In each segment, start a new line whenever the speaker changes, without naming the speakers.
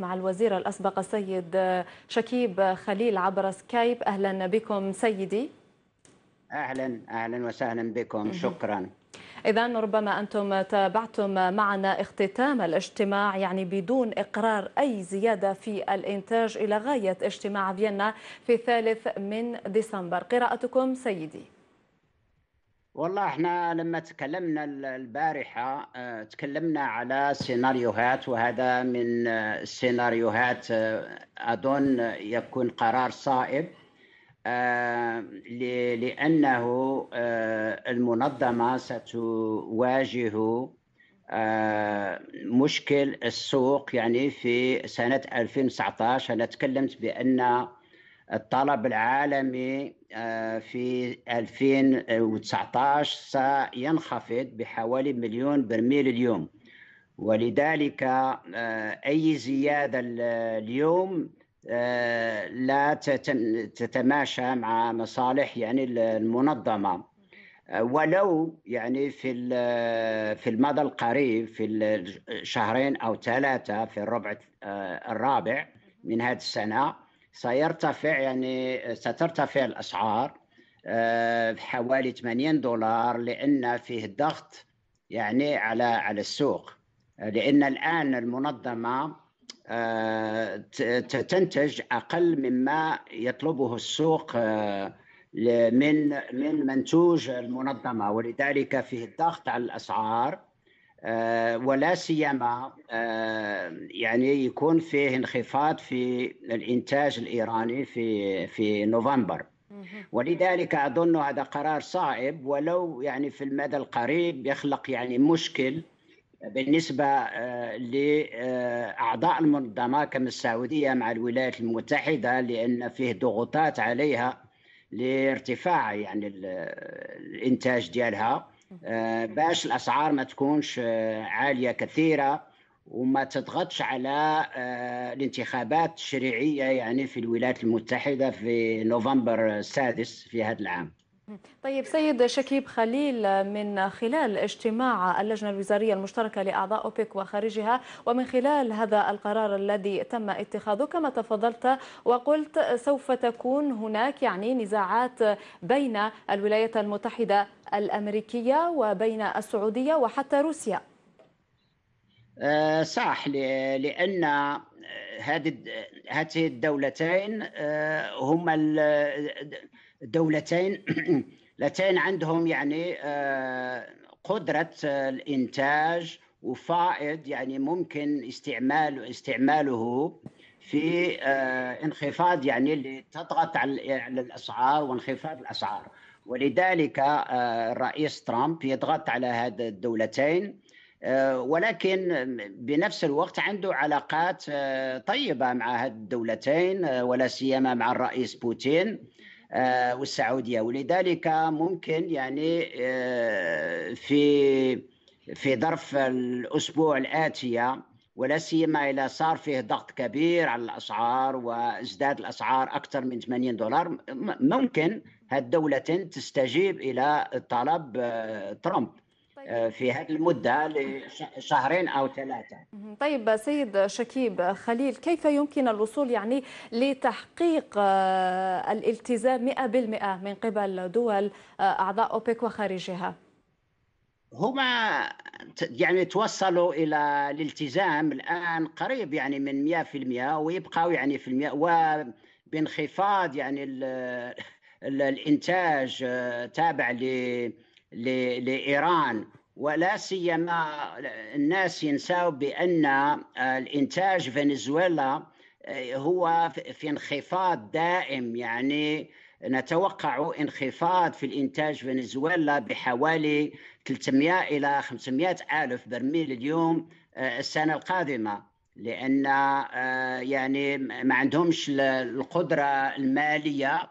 مع الوزير الأسبق السيد شكيب خليل عبر سكايب أهلا بكم سيدي
أهلا أهلا وسهلا بكم شكرا
إذا ربما أنتم تابعتم معنا اختتام الاجتماع يعني بدون إقرار أي زيادة في الإنتاج إلى غاية اجتماع فيينا في الثالث من ديسمبر قراءتكم سيدي
والله احنا لما تكلمنا البارحة آه، تكلمنا على سيناريوهات وهذا من السيناريوهات آه، آه، أظن يكون قرار صائب لأنه المنظمة ستواجه مشكل السوق يعني في سنة 2019 أنا تكلمت بأن الطلب العالمي آه، في 2019 سينخفض بحوالي مليون برميل اليوم ولذلك آه، أي زيادة اليوم آه، لا تتماشى مع مصالح يعني المنظمة ولو يعني في في المدى القريب في الشهرين أو ثلاثة في الربع الرابع من هذه السنة سيرتفع يعني سترتفع الاسعار بحوالي آه، 80 دولار لان فيه ضغط يعني على على السوق لان الان المنظمه آه، تنتج اقل مما يطلبه السوق آه، من من منتوج المنظمه ولذلك فيه الضغط على الاسعار آه، ولا سيما آه، يعني يكون فيه انخفاض في الانتاج الايراني في في نوفمبر ولذلك اظن هذا قرار صعب ولو يعني في المدى القريب يخلق يعني مشكل بالنسبه آه، لاعضاء المنظمه كما السعوديه مع الولايات المتحده لان فيه ضغوطات عليها لارتفاع يعني الانتاج ديالها آه، باش الاسعار ما تكونش آه، عاليه كثيره وما تضغطش على آه، الانتخابات التشريعيه يعني في الولايات المتحده في نوفمبر السادس في هذا العام
طيب سيد شكيب خليل من خلال اجتماع اللجنة الوزارية المشتركة لأعضاء أوبك وخارجها ومن خلال هذا القرار الذي تم اتخاذه كما تفضلت وقلت سوف تكون هناك يعني نزاعات بين الولايات المتحدة الأمريكية وبين السعودية وحتى روسيا
آه، صح لأن آه، هذه الدولتين آه، هما دولتين لتين عندهم يعني آه، قدرة آه، الإنتاج وفائض يعني ممكن استعمال استعماله في آه، انخفاض يعني اللي تضغط على الأسعار وانخفاض الأسعار ولذلك الرئيس ترامب يضغط على هذه الدولتين ولكن بنفس الوقت عنده علاقات طيبة مع هذه الدولتين ولا سيما مع الرئيس بوتين آه، والسعوديه ولذلك ممكن يعني آه، في في ظرف الاسبوع الاتيه ولا سيما اذا صار فيه ضغط كبير على الاسعار وازداد الاسعار اكثر من 80 دولار ممكن هالدولتين تستجيب الى طلب آه، ترامب آه، في هذه المدة لشهرين أو ثلاثة
طيب سيد شكيب خليل كيف يمكن الوصول يعني لتحقيق آه، الالتزام 100% من قبل دول آه، أعضاء أوبك وخارجها
هما يعني توصلوا الى الالتزام الان قريب يعني من 100% ويبقوا يعني في المئة وبانخفاض يعني الـ الـ الانتاج تابع ل لإيران ولا سيما الناس ينساو بأن آه، الإنتاج فنزويلا آه، هو في انخفاض دائم يعني نتوقع انخفاض في الإنتاج فنزويلا بحوالي 300 إلى 500 ألف برميل اليوم آه، السنة القادمة لان يعني ما عندهمش القدره الماليه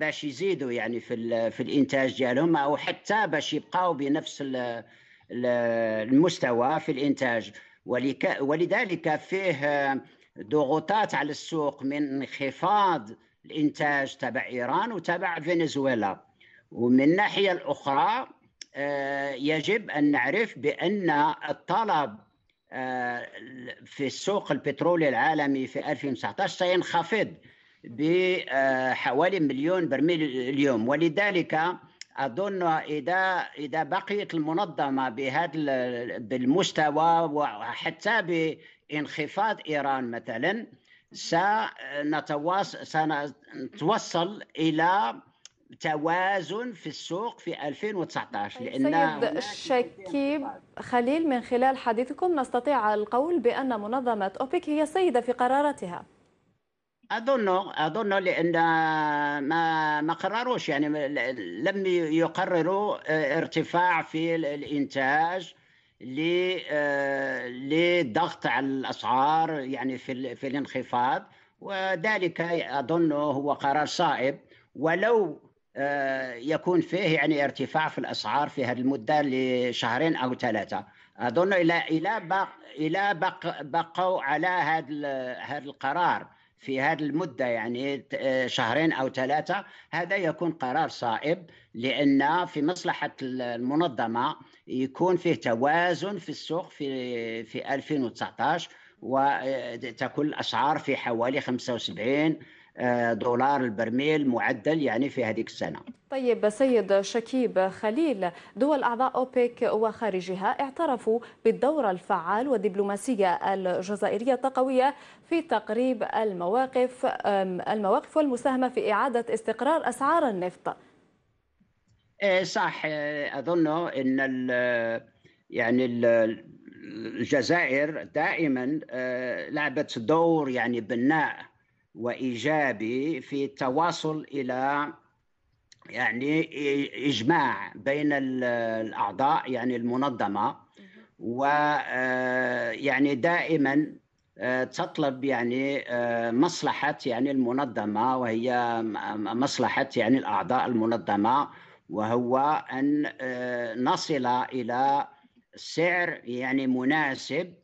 باش يزيدوا يعني في في الانتاج ديالهم او حتى باش يبقاو بنفس المستوى في الانتاج ولذلك فيه آه، ضغوطات على السوق من انخفاض الانتاج تبع ايران وتبع فنزويلا ومن الناحيه الاخرى آه، يجب ان نعرف بان الطلب آه، في السوق البترولي العالمي في 2019 سينخفض بحوالي آه، مليون برميل اليوم ولذلك اظن اذا اذا بقيت المنظمه بهذا بالمستوى وحتى بانخفاض ايران مثلا سنتواصل سنتوصل الى توازن في السوق في 2019 طيب، لان سيد
شكيب خليل من خلال حديثكم نستطيع القول بان منظمه اوبك هي سيده في قراراتها
اظن اظن لان ما ما قرروش يعني لم يقرروا آه، ارتفاع في الانتاج للضغط آه، على الاسعار يعني في في الانخفاض وذلك اظن هو قرار صائب ولو آه، يكون فيه يعني ارتفاع في الاسعار في هذه المده لشهرين او ثلاثه اظن الى الى بق الى بق بقوا على هذا هذا القرار في هذه المدة يعني آه، شهرين أو ثلاثة هذا يكون قرار صائب لأن في مصلحة المنظمة يكون فيه توازن في السوق في في 2019 وتكون آه، الأسعار في حوالي 75 آه، دولار البرميل معدل يعني في هذيك السنة
طيب سيد شكيب خليل دول أعضاء أوبيك وخارجها اعترفوا بالدور الفعال والدبلوماسية الجزائرية التقوية في تقريب المواقف المواقف والمساهمة في إعادة استقرار أسعار النفط
آه، صح آه، أظن أن يعني الجزائر دائما آه، لعبت دور يعني بناء وايجابي في التواصل الى يعني اجماع بين الاعضاء يعني المنظمه ويعني آه، دائما آه، تطلب يعني آه، مصلحه يعني المنظمه وهي مصلحه يعني الاعضاء المنظمه وهو ان نصل الى سعر يعني مناسب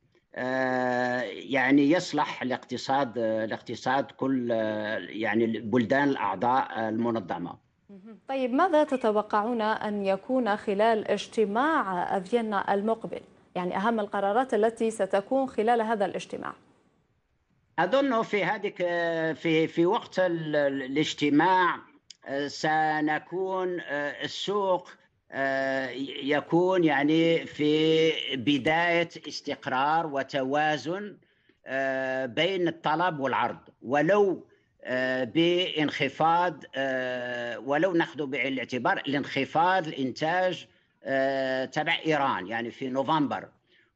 يعني يصلح لاقتصاد لاقتصاد كل يعني البلدان الاعضاء المنظمه
طيب ماذا تتوقعون أن يكون خلال اجتماع فيينا المقبل؟ يعني أهم القرارات التي ستكون خلال هذا الاجتماع
أظن في هذه في في وقت الاجتماع آه، سنكون آه، السوق آه، يكون يعني في بداية استقرار وتوازن بين الطلب والعرض ولو آه، بانخفاض آه، ولو ناخذ بعين الاعتبار الانخفاض الانتاج آه، تبع ايران يعني في نوفمبر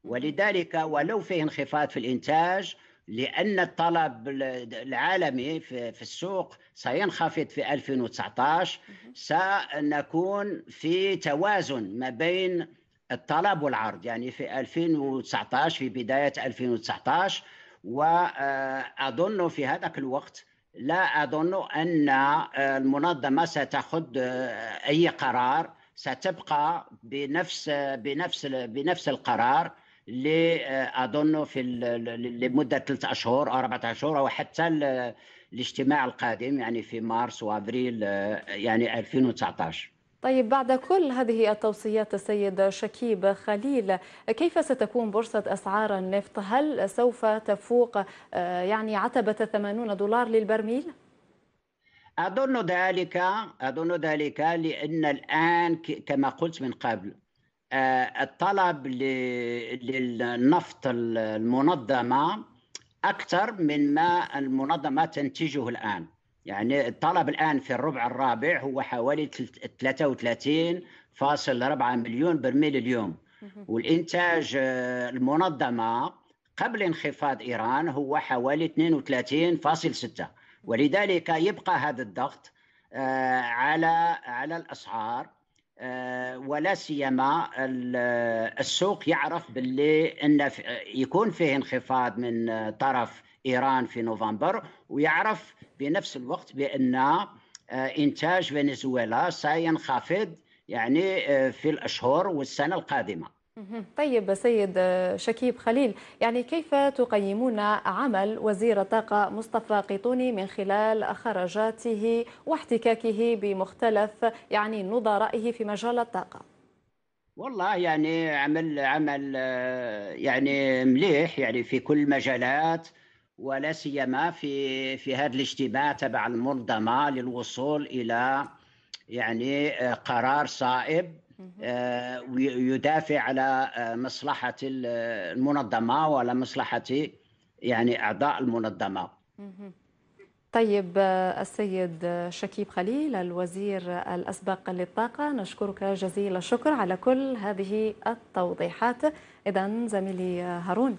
ولذلك ولو فيه انخفاض في الانتاج لان الطلب العالمي في السوق سينخفض في 2019 سنكون في توازن ما بين الطلب والعرض يعني في 2019 في بدايه 2019 واظن في هذاك الوقت لا أظن أن آه، المنظمة ستأخذ آه، أي قرار ستبقى بنفس بنفس بنفس القرار لأظن آه، في لمدة ثلاثة أشهر أو أربعة أشهر أو حتى الاجتماع القادم يعني في مارس وأبريل يعني 2019
طيب بعد كل هذه التوصيات السيد شكيب خليل كيف ستكون بورصة أسعار النفط هل سوف تفوق آه، يعني عتبة 80 دولار للبرميل؟
أظن ذلك أظن ذلك لأن الآن كما قلت من قبل آه، الطلب للنفط المنظمة أكثر مما المنظمة تنتجه الآن يعني الطلب الآن في الربع الرابع هو حوالي 33.4 مليون برميل اليوم والإنتاج آه، المنظمة قبل انخفاض إيران هو حوالي 32.6 ولذلك يبقى هذا الضغط آه، على على الأسعار آه، ولا سيما السوق يعرف باللي ان يكون فيه انخفاض من طرف ايران في نوفمبر ويعرف بنفس الوقت بان آه، انتاج فنزويلا سينخفض يعني آه، في الاشهر والسنه القادمه
طيب سيد شكيب خليل يعني كيف تقيمون عمل وزير الطاقة مصطفى قيطوني من خلال خرجاته واحتكاكه بمختلف يعني نظرائه في مجال الطاقة
والله يعني عمل عمل آه، يعني مليح يعني في كل المجالات ولا سيما في في هذا الاجتماع تبع المنظمه للوصول الى يعني آه، قرار صائب آه، ويدافع على آه، مصلحة آه، المنظمة وعلى مصلحة يعني أعضاء المنظمة
طيب السيد شكيب خليل الوزير الأسبق للطاقة نشكرك جزيل الشكر على كل هذه التوضيحات إذا زميلي هارون